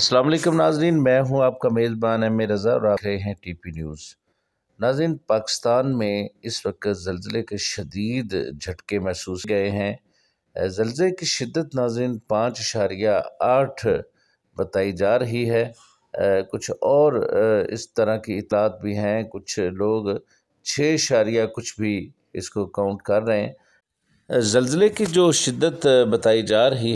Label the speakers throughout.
Speaker 1: अस्सलाम वालेकुम नाजरीन मैं हूं आपका मेज़बान एम रज़ा और आप रहे हैं टीपी न्यूज़ नाजरीन पाकिस्तान में इस वक्त जलजिले के शदीद झटके महसूस गए हैं जलजिले की शिद्दत नाजरीन पाँच इशारिया आठ बताई जा रही है कुछ और इस तरह की इतलात भी हैं कुछ लोग छः इशारिया कुछ भी इसको काउंट कर रहे हैं जलजिले की जो शिद्दत बताई जा रही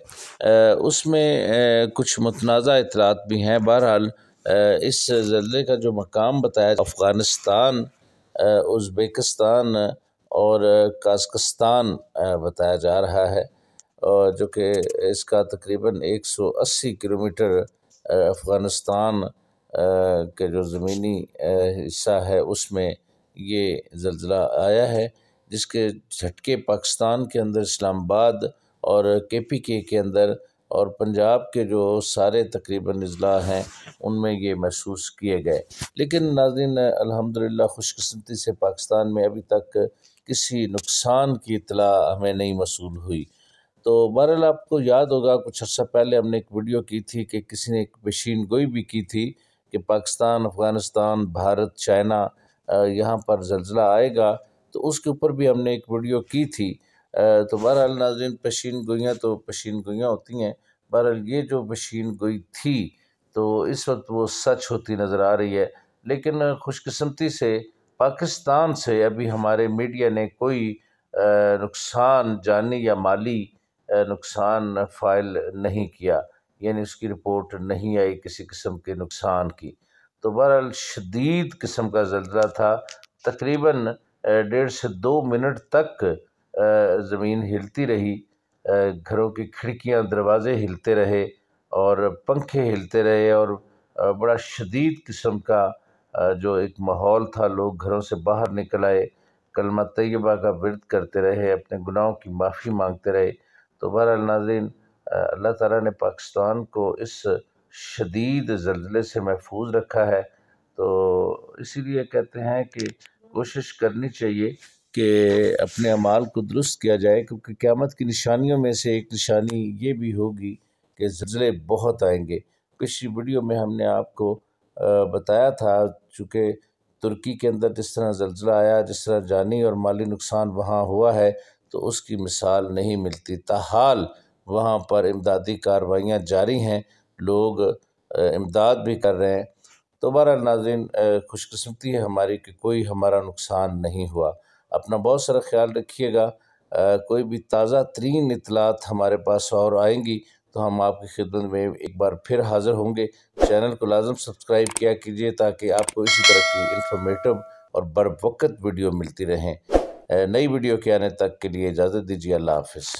Speaker 1: उसमें कुछ मतनाज़ इतलात भी हैं बहरहाल इस जलजिले का जो मकाम बताया अफ़गानिस्तान उज़्बेकिस्तान और काजकस्तान बताया जा रहा है और जो कि इसका तकरीबन 180 किलोमीटर अफ़गानिस्तान के जो ज़मीनी हिस्सा है उसमें ये जलजिला आया है जिसके झटके पाकिस्तान के अंदर इस्लामाबाद और के पी के के अंदर और पंजाब के जो सारे तकरीबन अजला हैं उनमें ये महसूस किए गए लेकिन नाजिन अलहमदिल्ला खुशकस्मती से पाकिस्तान में अभी तक किसी नुकसान की इतला हमें नहीं मसूल हुई तो बहरहाल आपको याद होगा कुछ अर्सा पहले हमने एक वीडियो की थी कि किसी ने एक पेशीन गोई भी की थी कि पाकिस्तान अफ़गानिस्तान भारत चाइना यहाँ पर जलजिला आएगा तो उसके ऊपर भी हमने एक वीडियो की थी तो बहरहाल नाजरीन पशीन गोइयाँ तो पशीन गोइयाँ होती हैं बहरहाल ये जो पेशीन गोई थी तो इस वक्त वो सच होती नज़र आ रही है लेकिन खुशकस्मती से पाकिस्तान से अभी हमारे मीडिया ने कोई नुकसान जानी या माली नुकसान फाइल नहीं किया यानी उसकी रिपोर्ट नहीं आई किसी किस्म के नुकसान की तो बहरहाल शदीद किस्म का जल्जला था तकरीबन डेढ़ से दो मिनट तक ज़मीन हिलती रही घरों की खिड़कियां दरवाज़े हिलते रहे और पंखे हिलते रहे और बड़ा शदीद किस्म का जो एक माहौल था लोग घरों से बाहर निकल आए कलमा तयबा का विरद करते रहे अपने गुनाहों की माफ़ी मांगते रहे तो बहरहाल नाजरीन अल्लाह ताला ने पाकिस्तान को इस शदीद जल्जले से महफूज रखा है तो इसीलिए कहते हैं कि कोशिश करनी चाहिए कि अपने अमाल को दुरुस्त किया जाए क्योंकि क़्यामत की निशानियों में से एक निशानी ये भी होगी कि जल्जले बहुत आएंगे पिछली वीडियो में हमने आपको बताया था चूँकि तुर्की के अंदर जिस तरह जल्जला आया जिस तरह जानी और माली नुकसान वहाँ हुआ है तो उसकी मिसाल नहीं मिलती तहाल वहाँ पर इमदादी कार्रवाइयाँ जारी हैं लोग इमदाद भी कर रहे हैं तो बहरहाल नाजिन खुशकस्मती है हमारी कि कोई हमारा नुकसान नहीं हुआ अपना बहुत सारा ख्याल रखिएगा कोई भी ताज़ा तरीन इतलात हमारे पास और आएंगी तो हम आपकी खिदमत में एक बार फिर हाज़िर होंगे चैनल को लाजम सब्सक्राइब किया कीजिए ताकि आपको इसी तरह की इन्फॉर्मेटिव और बर वक्त वीडियो मिलती रहें नई वीडियो के आने तक के लिए इजाज़त दीजिए अल्लाह हाफिज़